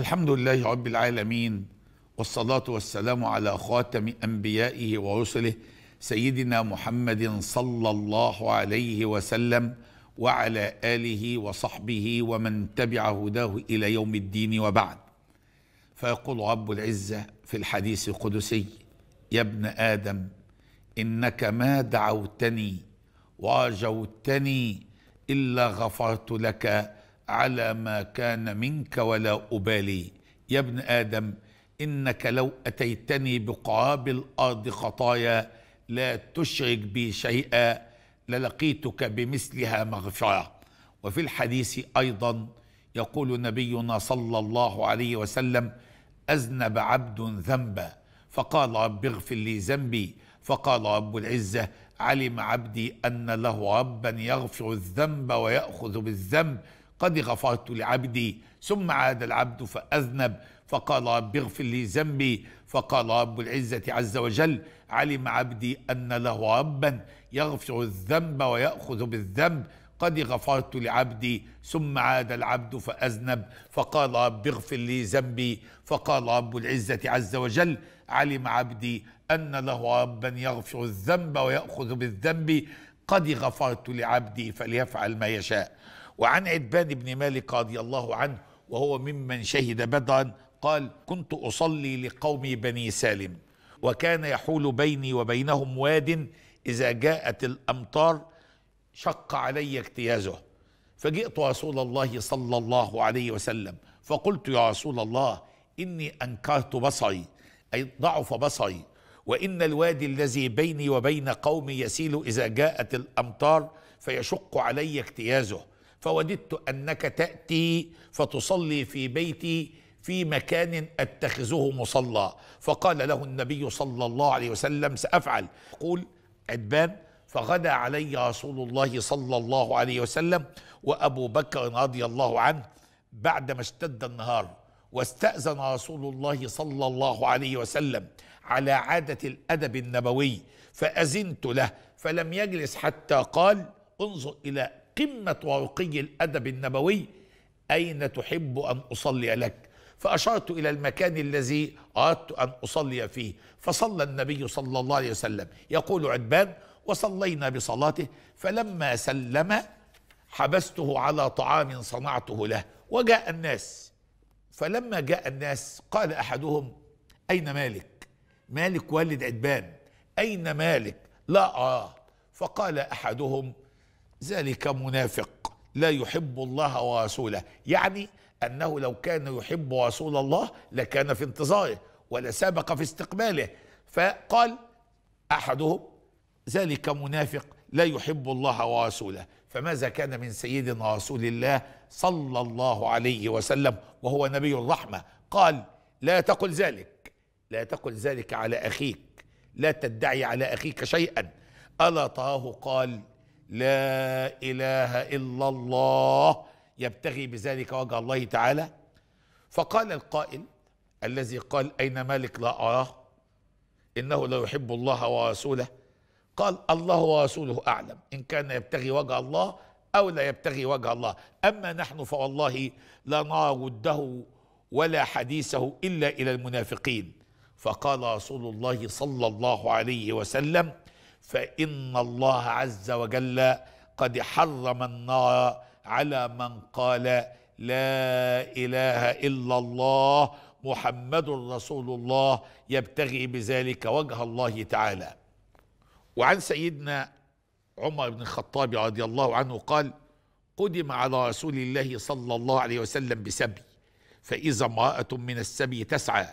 الحمد لله رب العالمين والصلاة والسلام على خاتم أنبيائه ورسله سيدنا محمد صلى الله عليه وسلم وعلى آله وصحبه ومن تبع هداه إلى يوم الدين وبعد فيقول رب العزة في الحديث القدسي يا ابن آدم إنك ما دعوتني واجوتني إلا غفرت لك على ما كان منك ولا أبالي يا ابن آدم إنك لو أتيتني بقعاب الأرض خطايا لا تشرك بي شيئا للقيتك بمثلها مغفرة وفي الحديث أيضا يقول نبينا صلى الله عليه وسلم أذنب عبد ذنبا فقال رب اغفر لي ذنبي فقال رب العزة علم عبدي أن له ربا يغفر الذنب ويأخذ بالذنب قد غفرت لعبدي ثم عاد العبد فأذنب فقال رب اغفر لي ذنبي فقال رب العزة عز وجل علم عبدي أن له ربا يغفر الذنب ويأخذ بالذنب قد غفرت لعبدي ثم عاد العبد فأذنب فقال رب اغفر لي ذنبي فقال رب العزة عز وجل علم عبدي أن له ربا يغفر الذنب ويأخذ بالذنب قد غفرت لعبدي فليفعل ما يشاء وعن عتبان بن مالك رضي الله عنه وهو ممن شهد بدرا قال كنت أصلي لقوم بني سالم وكان يحول بيني وبينهم واد إذا جاءت الأمطار شق علي اجتيازه فجئت رسول الله صلى الله عليه وسلم فقلت يا رسول الله إني أنكرت بصري أي ضعف بصري وإن الوادي الذي بيني وبين قومي يسيل إذا جاءت الأمطار فيشق علي اجتيازه فوددت أنك تأتي فتصلي في بيتي في مكان أتخذه مصلى فقال له النبي صلى الله عليه وسلم سأفعل قول عدبان فغدا علي رسول الله صلى الله عليه وسلم وأبو بكر رضي الله عنه بعدما اشتد النهار واستأذن رسول الله صلى الله عليه وسلم على عادة الأدب النبوي فأزنت له فلم يجلس حتى قال انظر إلى قمة ورقي الأدب النبوي أين تحب أن أصلي لك فأشرت إلى المكان الذي أردت أن أصلي فيه فصلى النبي صلى الله عليه وسلم يقول عدبان وصلينا بصلاته فلما سلم حبسته على طعام صنعته له وجاء الناس فلما جاء الناس قال أحدهم أين مالك مالك والد عدبان أين مالك لا أراه فقال أحدهم ذلك منافق لا يحب الله ورسوله يعني أنه لو كان يحب رسول الله لكان في انتظاره ولسبق في استقباله فقال أحدهم ذلك منافق لا يحب الله ورسوله فماذا كان من سيدنا رسول الله صلى الله عليه وسلم وهو نبي الرحمة قال لا تقل ذلك لا تقل ذلك على أخيك لا تدعي على أخيك شيئا ألا تراه قال لا اله الا الله يبتغي بذلك وجه الله تعالى فقال القائل الذي قال اين مالك لا اراه انه لا يحب الله ورسوله قال الله ورسوله اعلم ان كان يبتغي وجه الله او لا يبتغي وجه الله اما نحن فوالله لا نرى وده ولا حديثه الا الى المنافقين فقال رسول الله صلى الله عليه وسلم فإن الله عز وجل قد حرم النار على من قال لا إله إلا الله محمد رسول الله يبتغي بذلك وجه الله تعالى وعن سيدنا عمر بن الخطاب رضي الله عنه قال قدم على رسول الله صلى الله عليه وسلم بسبي فإذا امرأة من السبي تسعى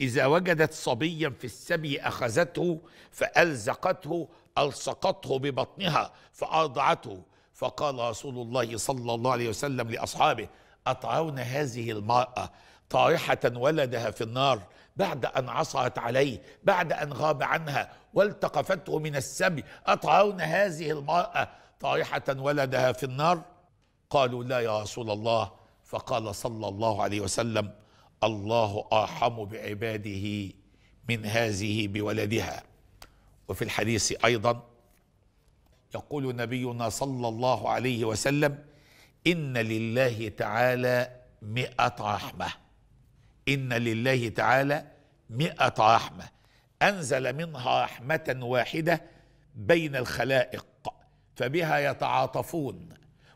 إذا وجدت صبيا في السبي أخذته فألزقته ألصقته ببطنها فأرضعته فقال رسول الله صلى الله عليه وسلم لأصحابه أطعون هذه المرأة طارحة ولدها في النار بعد أن عصرت عليه بعد أن غاب عنها والتقفته من السبي أطعون هذه المرأة طارحة ولدها في النار قالوا لا يا رسول الله فقال صلى الله عليه وسلم الله أرحم بعباده من هذه بولدها وفي الحديث أيضا يقول نبينا صلى الله عليه وسلم إن لله تعالى مئة رحمة إن لله تعالى مئة رحمة أنزل منها رحمة واحدة بين الخلائق فبها يتعاطفون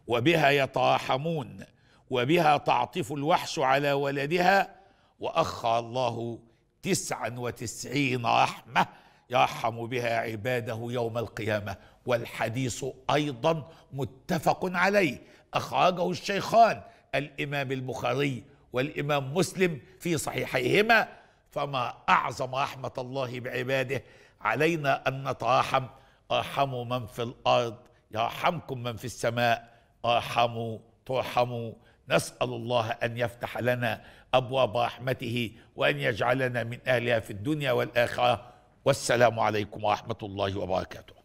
وبها يتراحمون وبها تعطف الوحش على ولدها وأخى الله تسعا وتسعين رحمة يرحم بها عباده يوم القيامة والحديث أيضا متفق عليه أخرجه الشيخان الإمام البخاري والإمام مسلم في صحيحيهما فما أعظم رحمة الله بعباده علينا أن نتراحم ارحموا من في الأرض يرحمكم من في السماء ارحموا ترحموا نسأل الله أن يفتح لنا أبواب رحمته وأن يجعلنا من أهلها في الدنيا والآخرة والسلام عليكم ورحمة الله وبركاته